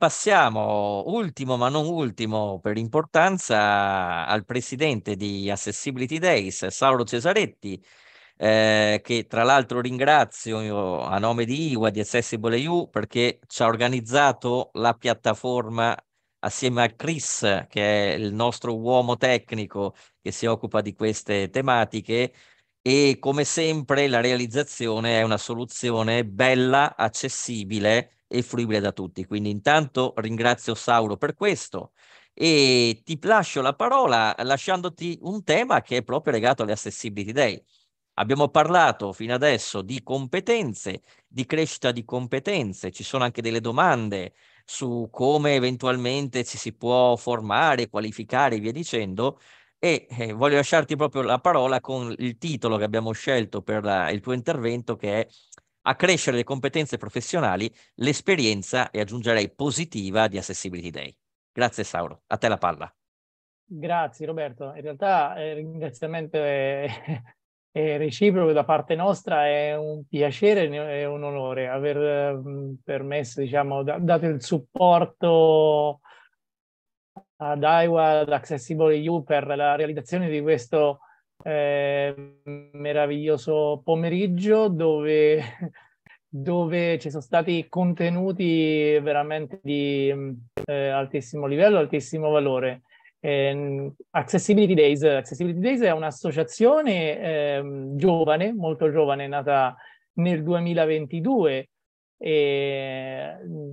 Passiamo, ultimo ma non ultimo per importanza, al presidente di Accessibility Days, Sauro Cesaretti, eh, che tra l'altro ringrazio a nome di IWA di Accessible EU perché ci ha organizzato la piattaforma assieme a Chris, che è il nostro uomo tecnico che si occupa di queste tematiche e come sempre la realizzazione è una soluzione bella, accessibile e fruibile da tutti. Quindi intanto ringrazio Sauro per questo e ti lascio la parola lasciandoti un tema che è proprio legato alle Accessibility Day. Abbiamo parlato fino adesso di competenze, di crescita di competenze, ci sono anche delle domande su come eventualmente ci si può formare, qualificare e via dicendo. E eh, voglio lasciarti proprio la parola con il titolo che abbiamo scelto per la, il tuo intervento, che è accrescere le competenze professionali, l'esperienza e aggiungerei positiva di Accessibility Day. Grazie Sauro, a te la palla. Grazie Roberto, in realtà il eh, ringraziamento è, è, reciproco da parte nostra, è un piacere e un onore aver mm, permesso, diciamo, dato il supporto ad IWA, ad Accessible EU per la realizzazione di questo eh, meraviglioso pomeriggio dove, dove, ci sono stati contenuti veramente di mm, eh, altissimo livello, altissimo valore. Eh, Accessibility Days. Accessibility Days è un'associazione ehm, giovane, molto giovane, nata nel 2022 e mm,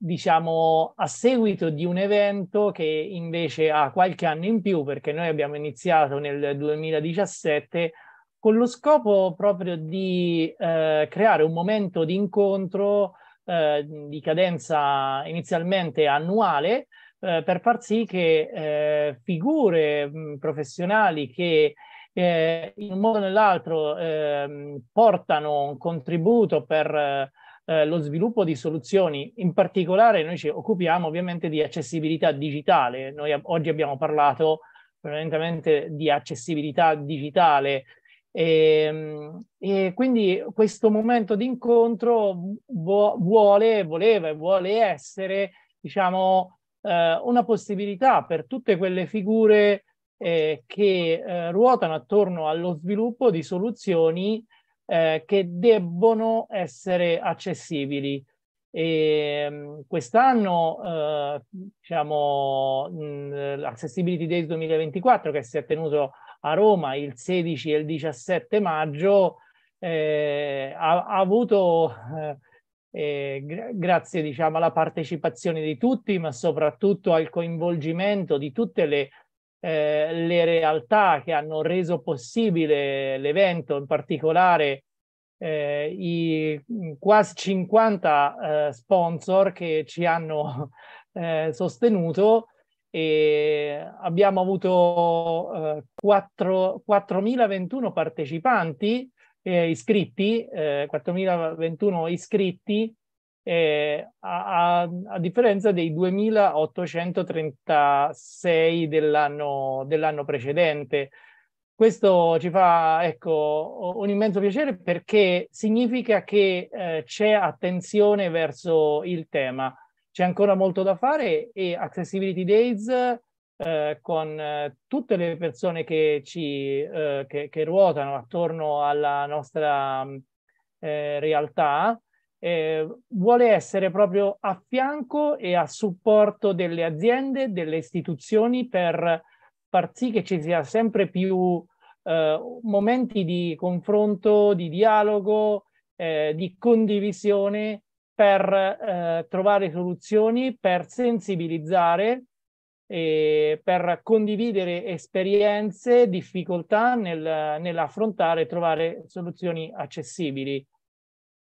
diciamo, a seguito di un evento che invece ha qualche anno in più, perché noi abbiamo iniziato nel 2017 con lo scopo proprio di eh, creare un momento di incontro eh, di cadenza inizialmente annuale eh, per far sì che eh, figure professionali che eh, in un modo o nell'altro ehm, portano un contributo per eh, lo sviluppo di soluzioni, in particolare noi ci occupiamo ovviamente di accessibilità digitale, noi ab- oggi abbiamo parlato prevalentemente di accessibilità digitale e, ehm, e, quindi questo momento di incontro vo- vuole, voleva e vuole essere, diciamo, eh, una possibilità per tutte quelle figure eh, che eh, ruotano attorno allo sviluppo di soluzioni eh, che debbono essere accessibili. E, ehm, quest'anno, eh, diciamo, mh, Days 2024, che si è tenuto a Roma il 16 e il 17 maggio, eh, ha, ha, avuto, eh, eh, gra- grazie diciamo, alla partecipazione di tutti, ma soprattutto al coinvolgimento di tutte le eh, le realtà che hanno reso possibile l'evento, in particolare eh, i mm, quasi 50 eh, sponsor che ci hanno eh, sostenuto e abbiamo avuto 4, eh, 4.021 partecipanti eh, iscritti, 4.021 iscritti eh, a, a, a, differenza dei 2836 dell'anno, dell'anno precedente. Questo ci fa ecco, un immenso piacere perché significa che eh, c'è attenzione verso il tema. C'è ancora molto da fare e Accessibility Days eh, con eh, tutte le persone che, ci, eh, che, che ruotano attorno alla nostra eh, realtà eh, vuole essere proprio a fianco e a supporto delle aziende, delle istituzioni per far sì che ci sia sempre più eh, momenti di confronto, di dialogo, eh, di condivisione per eh, trovare soluzioni, per sensibilizzare per condividere esperienze, difficoltà nel, nell'affrontare e trovare soluzioni accessibili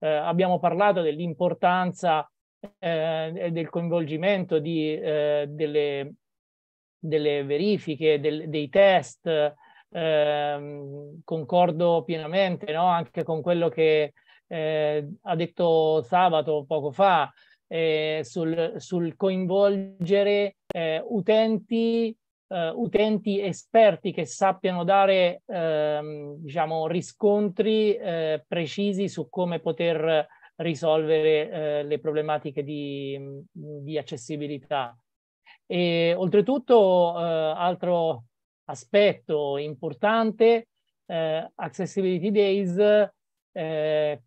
eh, abbiamo parlato dell'importanza eh, del coinvolgimento di, eh, delle, delle, verifiche, del, dei test, ehm, concordo pienamente no? anche con quello che eh, ha detto Sabato poco fa eh, sul, sul, coinvolgere eh, utenti uh, utenti esperti che sappiano dare ehm, diciamo, riscontri eh, precisi su come poter risolvere eh, le problematiche di, di, accessibilità. E oltretutto, eh, altro aspetto importante, eh, Accessibility Days, eh,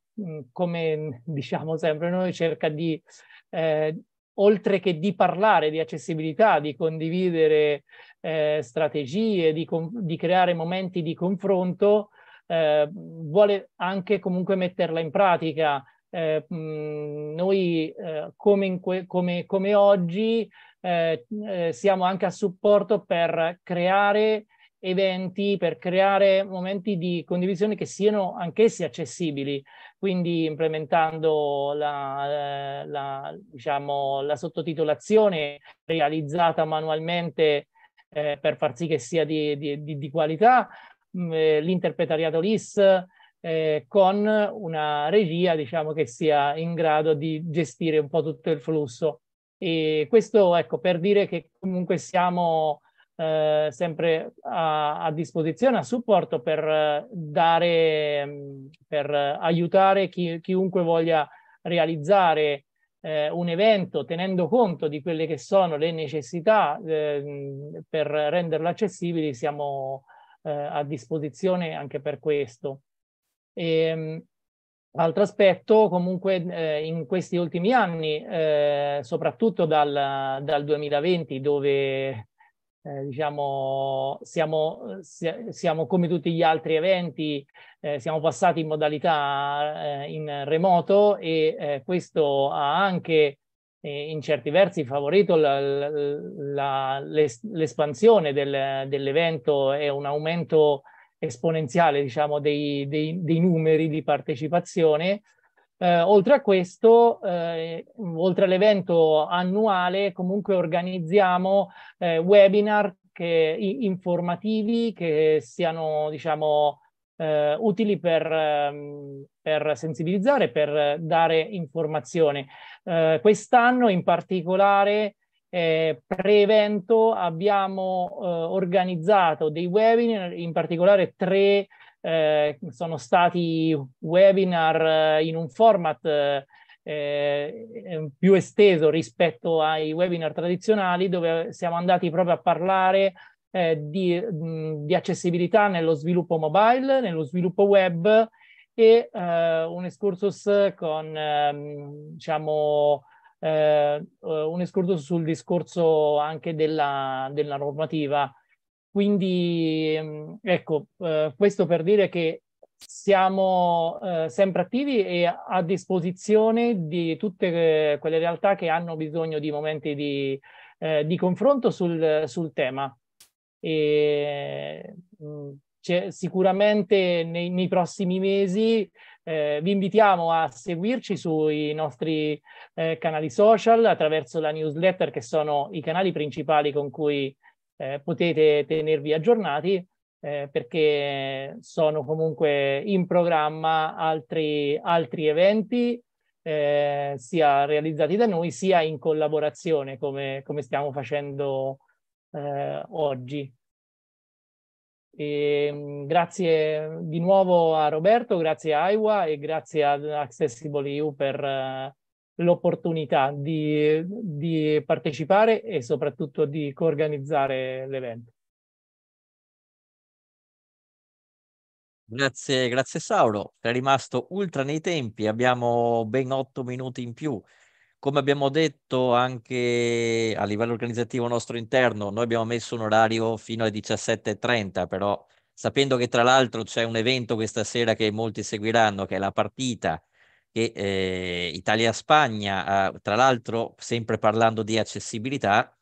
come diciamo sempre noi, cerca di oltre che di parlare di accessibilità, di condividere eh, strategie, di, di, creare momenti di confronto, eh, vuole anche comunque metterla in pratica. Eh, mh, noi, eh, come, come, come, oggi, eh, eh, siamo anche a supporto per creare eventi, per creare momenti di condivisione che siano anch'essi accessibili, quindi implementando la, eh, la, diciamo, la sottotitolazione realizzata manualmente eh, per far sì che sia di, di, di, di qualità, mm, eh, l'interpretariato LIS eh, con una regia diciamo, che sia in grado di gestire un po' tutto il flusso. E questo ecco, per dire che comunque siamo eh, sempre a, a, disposizione, a supporto per eh, dare, mm, per eh, aiutare chi, chiunque voglia realizzare eh, un evento tenendo conto di quelle che sono le necessità eh, mm, per renderlo accessibile, siamo a disposizione anche per questo. E, ehm, Altro aspetto, comunque eh, in questi ultimi anni, eh, soprattutto dal, dal, 2020, dove eh, diciamo, siamo, eh, siamo, come tutti gli altri eventi, eh, siamo passati in modalità eh, in remoto e eh, questo ha anche eh, in certi versi favorito la, la, l'es- l'espansione del, dell'evento e un aumento esponenziale diciamo, dei, dei, dei numeri di partecipazione eh, oltre a questo, eh, oltre all'evento annuale, comunque organizziamo eh, webinar che, informativi che siano, diciamo, eh, utili per, ehm, per, sensibilizzare, per dare informazione. Eh, quest'anno in particolare, eh, pre-evento, abbiamo organizzato dei webinar, in particolare tre eh, sono stati webinar eh, in un format eh, eh più esteso rispetto ai webinar tradizionali dove siamo andati proprio a parlare eh, di, di, accessibilità nello sviluppo mobile, nello sviluppo web e eh, un excursus con ehm, diciamo eh, un excursus sul discorso anche della, della normativa quindi ehm, ecco, eh, questo per dire che siamo eh, sempre attivi e a disposizione di tutte eh, quelle realtà che hanno bisogno di momenti di, di confronto sul, sul tema. E, mh, mm, sicuramente nei, nei, prossimi mesi vi invitiamo a seguirci sui nostri canali social attraverso la newsletter che sono i canali principali con cui eh, potete tenervi aggiornati eh, perché sono comunque in programma altri, altri eventi eh, sia realizzati da noi sia in collaborazione come, come stiamo facendo eh, oggi. E, ehm, grazie di nuovo a Roberto, grazie a Aiwa e grazie ad Accessible EU per eh, l'opportunità di, di partecipare e soprattutto di coorganizzare l'evento. Grazie, grazie Sauro, è rimasto ultra nei tempi, abbiamo ben otto minuti in più. Come abbiamo detto anche a livello organizzativo nostro interno, noi abbiamo messo un orario fino alle 17.30, però sapendo che tra l'altro c'è un evento questa sera che molti seguiranno, che è la partita che eh, Italia-Spagna, eh, ah, tra l'altro sempre parlando di accessibilità,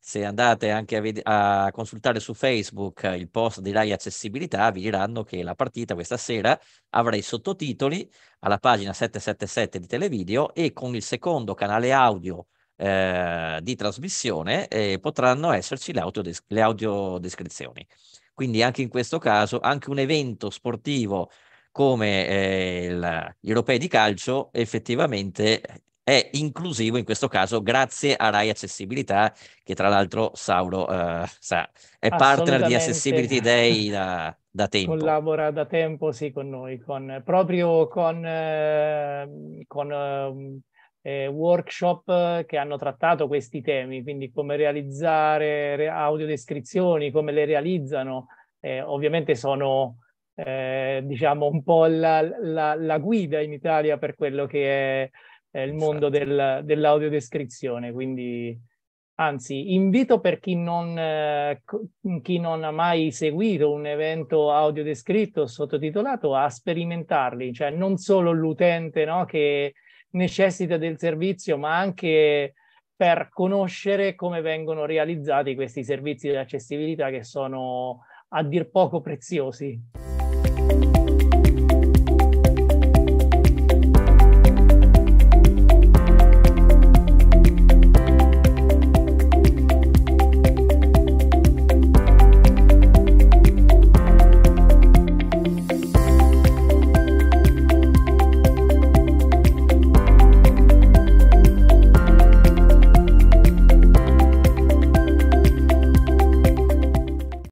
se andate anche a, ved- a, consultare su Facebook eh, il post di Rai Accessibilità, vi diranno che la partita questa sera avrà i sottotitoli alla pagina 777 di Televideo e con il secondo canale audio eh, di trasmissione eh, potranno esserci le, audiodesc- le audiodescrizioni. Quindi anche in questo caso, anche un evento sportivo come eh, gli europei di calcio effettivamente è inclusivo in questo caso grazie a Rai Accessibilità che tra l'altro Sauro eh, sa, è partner di Accessibility Day da, da, tempo. Collabora da tempo sì con noi, con, proprio con, eh, con ehm, eh, workshop che hanno trattato questi temi, quindi come realizzare audiodescrizioni, come le realizzano. Eh, ovviamente sono eh, diciamo un po' la, la, la, guida in Italia per quello che è, è il mondo esatto. del, dell'audiodescrizione. Quindi, anzi, invito per chi non, eh, chi non, ha mai seguito un evento audiodescritto sottotitolato a sperimentarli, cioè non solo l'utente no, che necessita del servizio, ma anche per conoscere come vengono realizzati questi servizi di accessibilità che sono a dir poco preziosi.